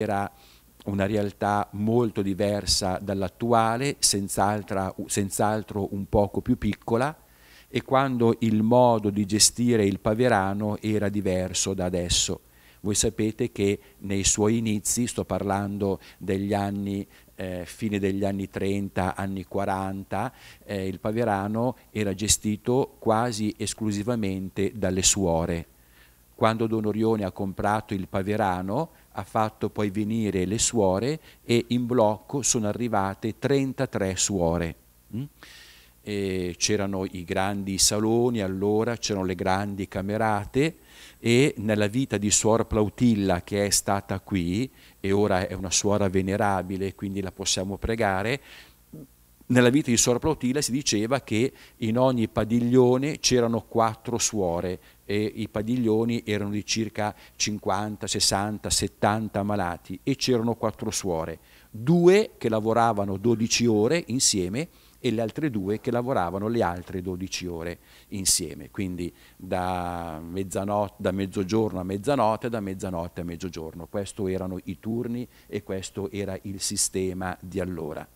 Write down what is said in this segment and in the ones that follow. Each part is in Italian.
era una realtà molto diversa dall'attuale, senz'altro un poco più piccola, e quando il modo di gestire il Paverano era diverso da adesso. Voi sapete che nei suoi inizi, sto parlando degli anni, eh, fine degli anni 30, anni 40, eh, il Paverano era gestito quasi esclusivamente dalle suore. Quando Don Orione ha comprato il Paverano, ha fatto poi venire le suore e in blocco sono arrivate 33 suore. Mm? c'erano i grandi saloni allora, c'erano le grandi camerate e nella vita di Suor Plautilla che è stata qui e ora è una suora venerabile, quindi la possiamo pregare, nella vita di Sor Plautila si diceva che in ogni padiglione c'erano quattro suore e i padiglioni erano di circa 50, 60, 70 malati e c'erano quattro suore, due che lavoravano 12 ore insieme e le altre due che lavoravano le altre 12 ore insieme, quindi da, da mezzogiorno a mezzanotte, da mezzanotte a mezzogiorno. Questi erano i turni e questo era il sistema di allora.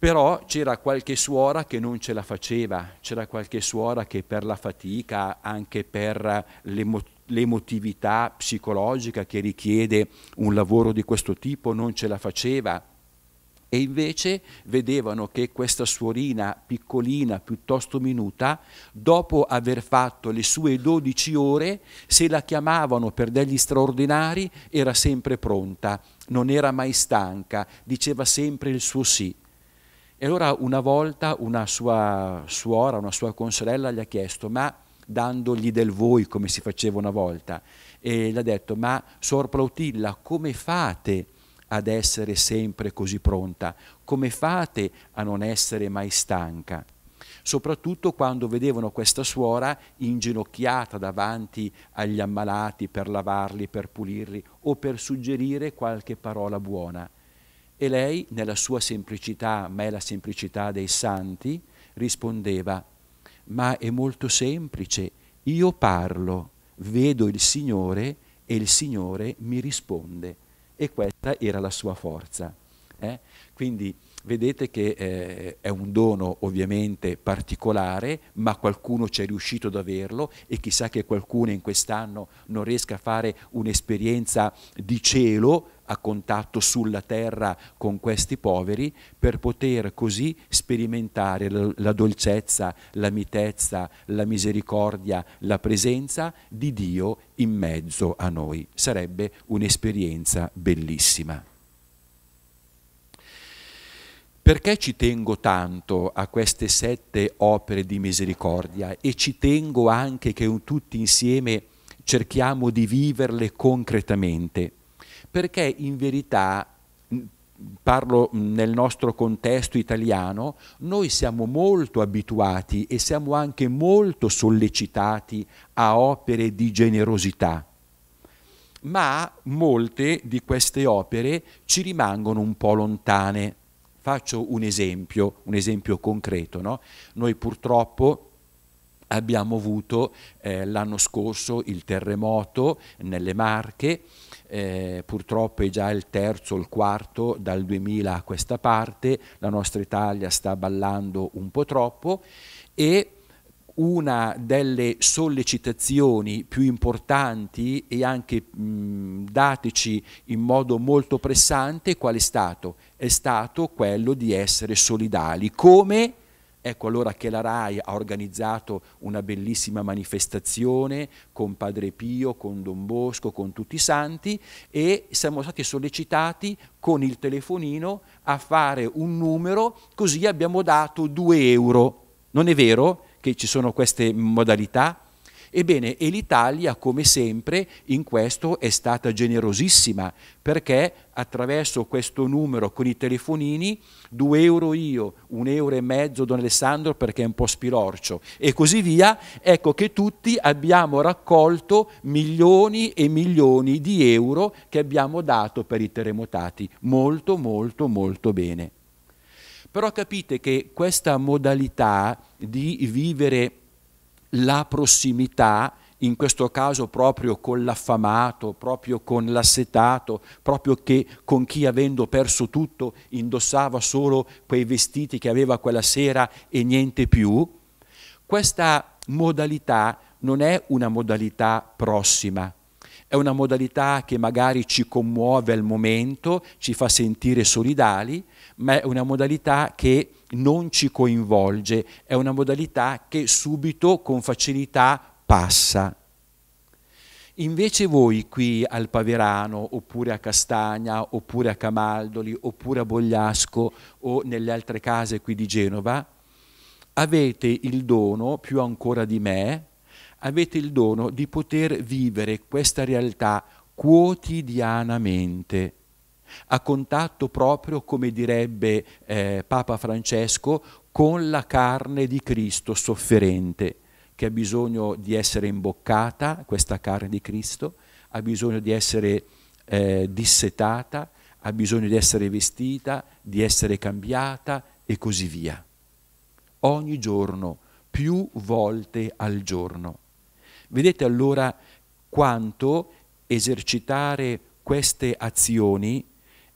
Però c'era qualche suora che non ce la faceva, c'era qualche suora che per la fatica, anche per l'emozione, l'emotività psicologica che richiede un lavoro di questo tipo non ce la faceva. E invece vedevano che questa suorina piccolina, piuttosto minuta, dopo aver fatto le sue 12 ore, se la chiamavano per degli straordinari, era sempre pronta, non era mai stanca, diceva sempre il suo sì. E allora una volta una sua suora, una sua consorella gli ha chiesto, ma dandogli del voi come si faceva una volta, e gli ha detto, ma suor Plautilla, come fate ad essere sempre così pronta? Come fate a non essere mai stanca? soprattutto quando vedevano questa suora inginocchiata davanti agli ammalati per lavarli, per pulirli o per suggerire qualche parola buona. E lei, nella sua semplicità, ma è la semplicità dei santi, rispondeva, ma è molto semplice, io parlo, vedo il Signore e il Signore mi risponde. E questa era la sua forza. Eh? Quindi vedete che eh, è un dono ovviamente particolare, ma qualcuno ci è riuscito ad averlo e chissà che qualcuno in quest'anno non riesca a fare un'esperienza di cielo a contatto sulla terra con questi poveri per poter così sperimentare la, la dolcezza, la mitezza, la misericordia, la presenza di Dio in mezzo a noi. Sarebbe un'esperienza bellissima. Perché ci tengo tanto a queste sette opere di misericordia e ci tengo anche che tutti insieme cerchiamo di viverle concretamente? perché in verità parlo nel nostro contesto italiano, noi siamo molto abituati e siamo anche molto sollecitati a opere di generosità, ma molte di queste opere ci rimangono un po' lontane. Faccio un esempio, un esempio concreto. No? Noi purtroppo Abbiamo avuto eh, l'anno scorso il terremoto nelle Marche, eh, purtroppo è già il terzo o il quarto dal 2000 a questa parte, la nostra Italia sta ballando un po' troppo e una delle sollecitazioni più importanti e anche mh, dateci in modo molto pressante qual è stato? È stato quello di essere solidali. Come? Ecco allora che la RAI ha organizzato una bellissima manifestazione con Padre Pio, con Don Bosco, con tutti i santi e siamo stati sollecitati con il telefonino a fare un numero, così abbiamo dato 2 euro. Non è vero che ci sono queste modalità? Ebbene, e l'Italia, come sempre, in questo è stata generosissima, perché attraverso questo numero con i telefonini, due euro io, un euro e mezzo Don Alessandro perché è un po' spilorcio, e così via, ecco che tutti abbiamo raccolto milioni e milioni di euro che abbiamo dato per i terremotati, molto molto molto bene. Però capite che questa modalità di vivere la prossimità, in questo caso proprio con l'affamato, proprio con l'assetato, proprio che con chi avendo perso tutto indossava solo quei vestiti che aveva quella sera e niente più, questa modalità non è una modalità prossima, è una modalità che magari ci commuove al momento, ci fa sentire solidali, ma è una modalità che non ci coinvolge, è una modalità che subito con facilità passa. Invece voi qui al Paverano, oppure a Castagna, oppure a Camaldoli, oppure a Bogliasco o nelle altre case qui di Genova, avete il dono, più ancora di me, avete il dono di poter vivere questa realtà quotidianamente a contatto proprio, come direbbe eh, Papa Francesco, con la carne di Cristo sofferente, che ha bisogno di essere imboccata, questa carne di Cristo, ha bisogno di essere eh, dissetata, ha bisogno di essere vestita, di essere cambiata e così via. Ogni giorno, più volte al giorno. Vedete allora quanto esercitare queste azioni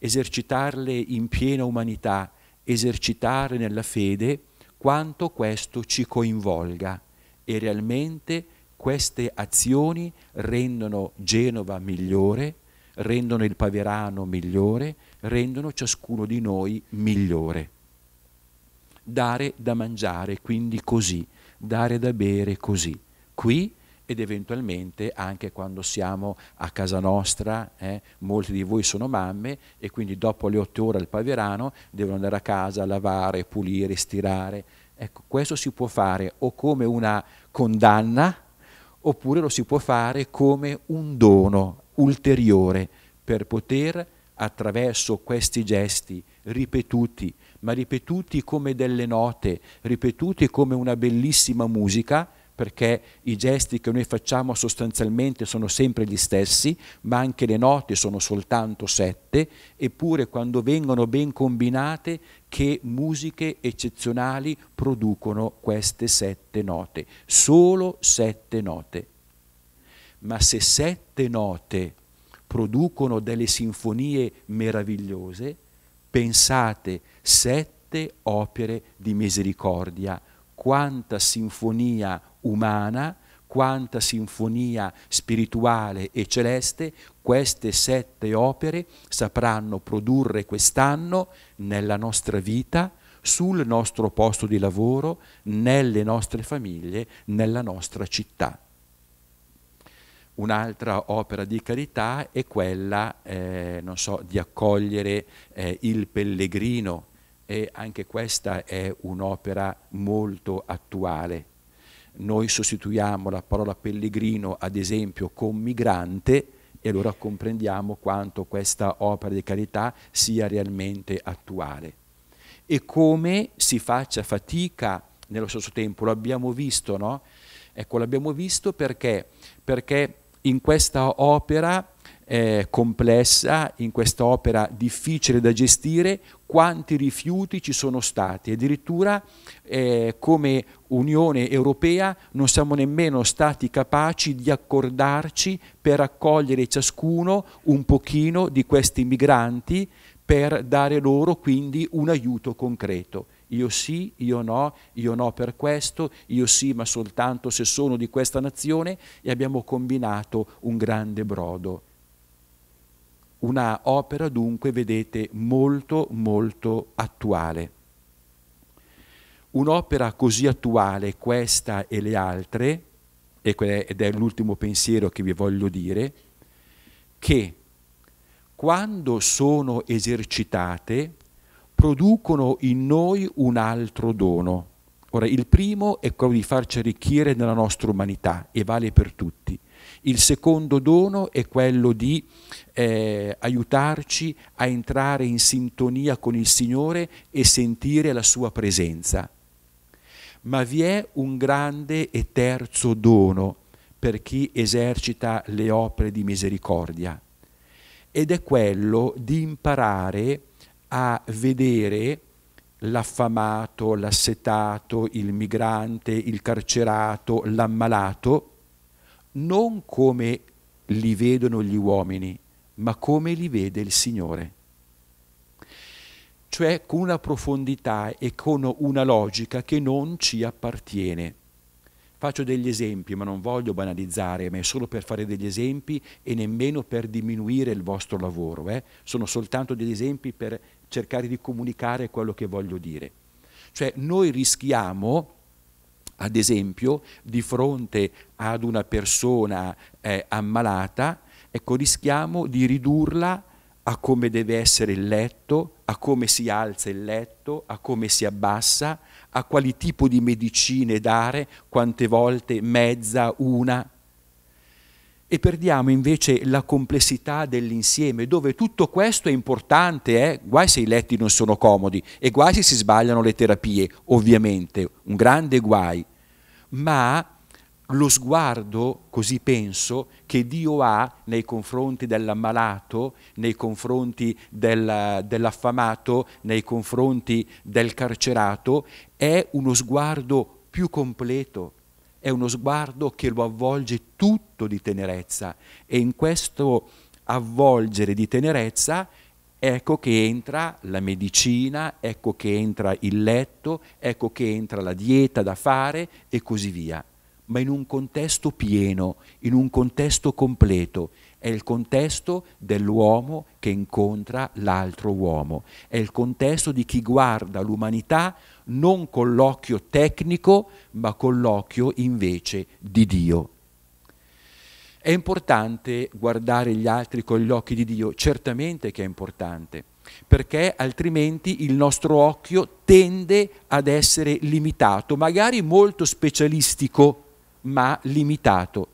esercitarle in piena umanità, esercitare nella fede quanto questo ci coinvolga e realmente queste azioni rendono Genova migliore, rendono il Paverano migliore, rendono ciascuno di noi migliore. Dare da mangiare quindi così, dare da bere così. Qui ed eventualmente anche quando siamo a casa nostra, eh, molti di voi sono mamme e quindi dopo le otto ore al paverano devono andare a casa a lavare, pulire, stirare. Ecco, questo si può fare o come una condanna oppure lo si può fare come un dono ulteriore per poter attraverso questi gesti ripetuti, ma ripetuti come delle note, ripetuti come una bellissima musica, perché i gesti che noi facciamo sostanzialmente sono sempre gli stessi, ma anche le note sono soltanto sette, eppure quando vengono ben combinate, che musiche eccezionali producono queste sette note, solo sette note. Ma se sette note producono delle sinfonie meravigliose, pensate sette opere di misericordia, quanta sinfonia umana, quanta sinfonia spirituale e celeste queste sette opere sapranno produrre quest'anno nella nostra vita, sul nostro posto di lavoro, nelle nostre famiglie, nella nostra città. Un'altra opera di carità è quella, eh, so, di accogliere eh, il pellegrino e anche questa è un'opera molto attuale noi sostituiamo la parola pellegrino, ad esempio, con migrante, e allora comprendiamo quanto questa opera di carità sia realmente attuale. E come si faccia fatica nello stesso tempo, l'abbiamo visto, no? Ecco, l'abbiamo visto perché? Perché in questa opera eh, complessa, in questa opera difficile da gestire, quanti rifiuti ci sono stati, addirittura eh, come Unione Europea non siamo nemmeno stati capaci di accordarci per accogliere ciascuno un pochino di questi migranti per dare loro quindi un aiuto concreto. Io sì, io no, io no per questo, io sì ma soltanto se sono di questa nazione e abbiamo combinato un grande brodo. Una opera dunque, vedete, molto molto attuale. Un'opera così attuale, questa e le altre, ed è l'ultimo pensiero che vi voglio dire, che quando sono esercitate producono in noi un altro dono. Ora, il primo è quello di farci arricchire nella nostra umanità e vale per tutti. Il secondo dono è quello di eh, aiutarci a entrare in sintonia con il Signore e sentire la sua presenza ma vi è un grande e terzo dono per chi esercita le opere di misericordia ed è quello di imparare a vedere l'affamato, l'assetato, il migrante, il carcerato, l'ammalato, non come li vedono gli uomini, ma come li vede il Signore cioè con una profondità e con una logica che non ci appartiene. Faccio degli esempi, ma non voglio banalizzare, ma è solo per fare degli esempi e nemmeno per diminuire il vostro lavoro. Eh? Sono soltanto degli esempi per cercare di comunicare quello che voglio dire. Cioè noi rischiamo, ad esempio, di fronte ad una persona eh, ammalata, ecco, rischiamo di ridurla a come deve essere il letto, a come si alza il letto, a come si abbassa, a quali tipo di medicine dare, quante volte, mezza, una. E perdiamo invece la complessità dell'insieme, dove tutto questo è importante, eh? guai se i letti non sono comodi e guai se si sbagliano le terapie, ovviamente, un grande guai. Ma lo sguardo, così penso, che Dio ha nei confronti dell'ammalato, nei confronti del, dell'affamato, nei confronti del carcerato, è uno sguardo più completo, è uno sguardo che lo avvolge tutto di tenerezza e in questo avvolgere di tenerezza ecco che entra la medicina, ecco che entra il letto, ecco che entra la dieta da fare e così via ma in un contesto pieno, in un contesto completo. È il contesto dell'uomo che incontra l'altro uomo, è il contesto di chi guarda l'umanità non con l'occhio tecnico, ma con l'occhio invece di Dio. È importante guardare gli altri con gli occhi di Dio, certamente che è importante, perché altrimenti il nostro occhio tende ad essere limitato, magari molto specialistico, ma limitato.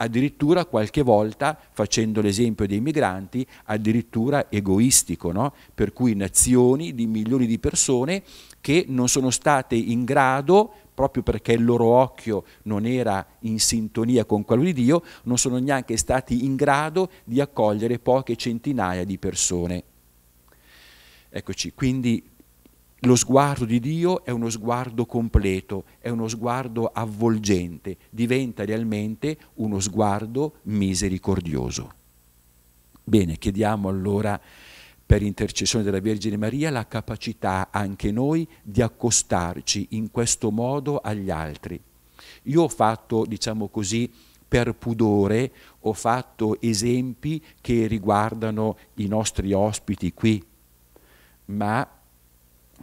Addirittura qualche volta, facendo l'esempio dei migranti, addirittura egoistico, no? per cui nazioni di milioni di persone che non sono state in grado, proprio perché il loro occhio non era in sintonia con quello di Dio, non sono neanche stati in grado di accogliere poche centinaia di persone. Eccoci, quindi lo sguardo di Dio è uno sguardo completo, è uno sguardo avvolgente, diventa realmente uno sguardo misericordioso. Bene, chiediamo allora per intercessione della Vergine Maria la capacità anche noi di accostarci in questo modo agli altri. Io ho fatto, diciamo così, per pudore, ho fatto esempi che riguardano i nostri ospiti qui, ma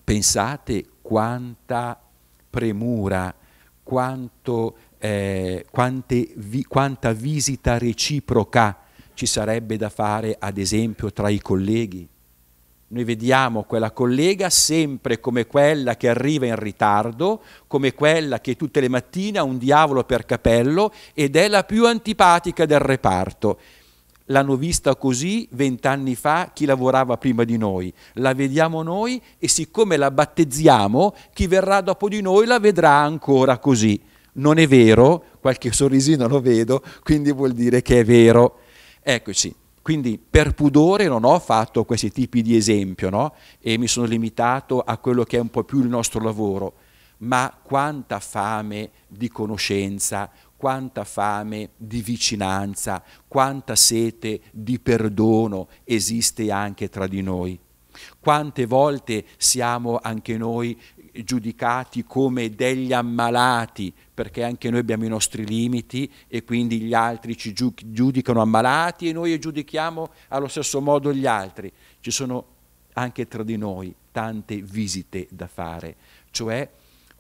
Pensate quanta premura, quanto, eh, vi, quanta visita reciproca ci sarebbe da fare, ad esempio, tra i colleghi. Noi vediamo quella collega sempre come quella che arriva in ritardo, come quella che tutte le mattine ha un diavolo per capello ed è la più antipatica del reparto l'hanno vista così vent'anni fa chi lavorava prima di noi, la vediamo noi e siccome la battezziamo, chi verrà dopo di noi la vedrà ancora così. Non è vero, qualche sorrisino lo vedo, quindi vuol dire che è vero. Eccoci, quindi per pudore non ho fatto questi tipi di esempio no? e mi sono limitato a quello che è un po' più il nostro lavoro, ma quanta fame di conoscenza, quanta fame di vicinanza, quanta sete di perdono esiste anche tra di noi. Quante volte siamo anche noi giudicati come degli ammalati, perché anche noi abbiamo i nostri limiti e quindi gli altri ci giudicano ammalati e noi giudichiamo allo stesso modo gli altri. Ci sono anche tra di noi tante visite da fare, cioè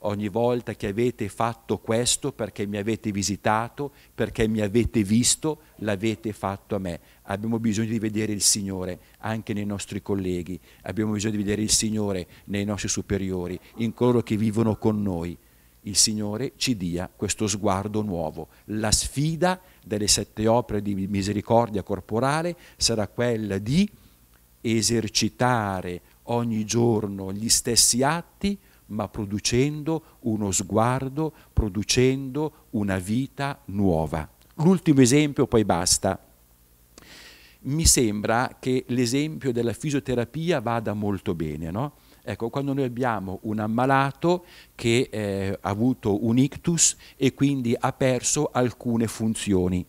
ogni volta che avete fatto questo perché mi avete visitato, perché mi avete visto, l'avete fatto a me. Abbiamo bisogno di vedere il Signore anche nei nostri colleghi, abbiamo bisogno di vedere il Signore nei nostri superiori, in coloro che vivono con noi. Il Signore ci dia questo sguardo nuovo. La sfida delle sette opere di misericordia corporale sarà quella di esercitare ogni giorno gli stessi atti ma producendo uno sguardo, producendo una vita nuova. L'ultimo esempio, poi basta. Mi sembra che l'esempio della fisioterapia vada molto bene, no? Ecco, quando noi abbiamo un ammalato che eh, ha avuto un ictus e quindi ha perso alcune funzioni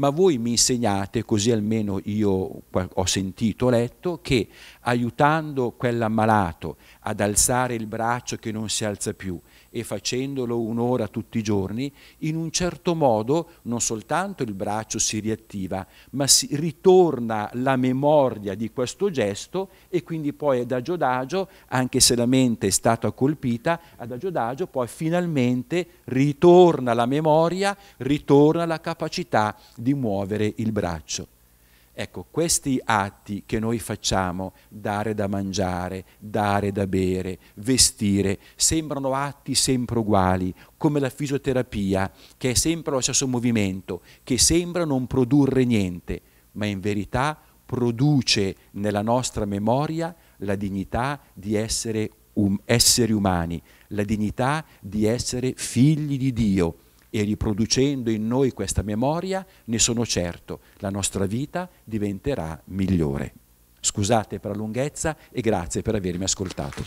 ma voi mi insegnate, così almeno io ho sentito, ho letto, che aiutando quell'ammalato ad alzare il braccio che non si alza più, e facendolo un'ora tutti i giorni, in un certo modo non soltanto il braccio si riattiva, ma si ritorna la memoria di questo gesto e quindi poi adagio adagio, anche se la mente è stata colpita, adagio adagio poi finalmente ritorna la memoria, ritorna la capacità di muovere il braccio. Ecco, questi atti che noi facciamo, dare da mangiare, dare da bere, vestire, sembrano atti sempre uguali, come la fisioterapia, che è sempre lo stesso movimento, che sembra non produrre niente, ma in verità produce nella nostra memoria la dignità di essere um, esseri umani, la dignità di essere figli di Dio e riproducendo in noi questa memoria, ne sono certo, la nostra vita diventerà migliore. Scusate per la lunghezza e grazie per avermi ascoltato.